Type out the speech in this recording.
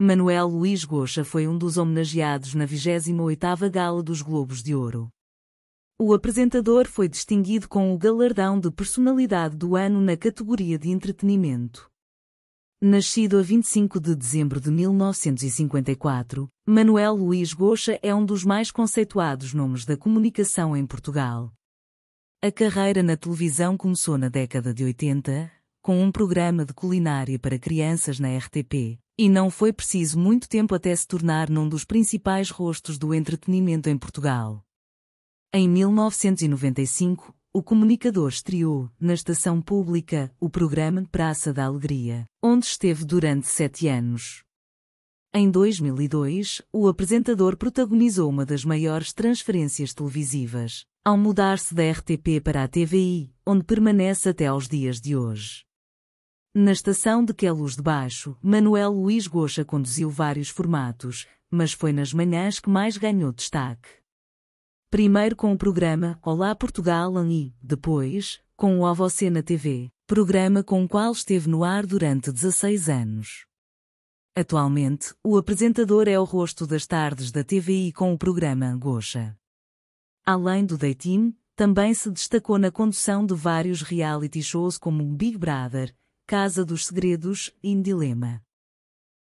Manuel Luís Goxa foi um dos homenageados na 28ª Gala dos Globos de Ouro. O apresentador foi distinguido com o galardão de Personalidade do Ano na categoria de entretenimento. Nascido a 25 de dezembro de 1954, Manuel Luís Goxa é um dos mais conceituados nomes da comunicação em Portugal. A carreira na televisão começou na década de 80, com um programa de culinária para crianças na RTP, e não foi preciso muito tempo até se tornar num dos principais rostos do entretenimento em Portugal. Em 1995, o comunicador estreou, na estação pública, o programa Praça da Alegria, onde esteve durante sete anos. Em 2002, o apresentador protagonizou uma das maiores transferências televisivas, ao mudar-se da RTP para a TVI, onde permanece até aos dias de hoje. Na estação de Queluz é de Baixo, Manuel Luís Goxa conduziu vários formatos, mas foi nas manhãs que mais ganhou destaque. Primeiro com o programa Olá Portugal e, depois, com o Avocê na TV, programa com o qual esteve no ar durante 16 anos. Atualmente, o apresentador é o rosto das tardes da TVI com o programa Goxa. Além do Daytime, também se destacou na condução de vários reality shows como Big Brother, Casa dos Segredos, Indilema.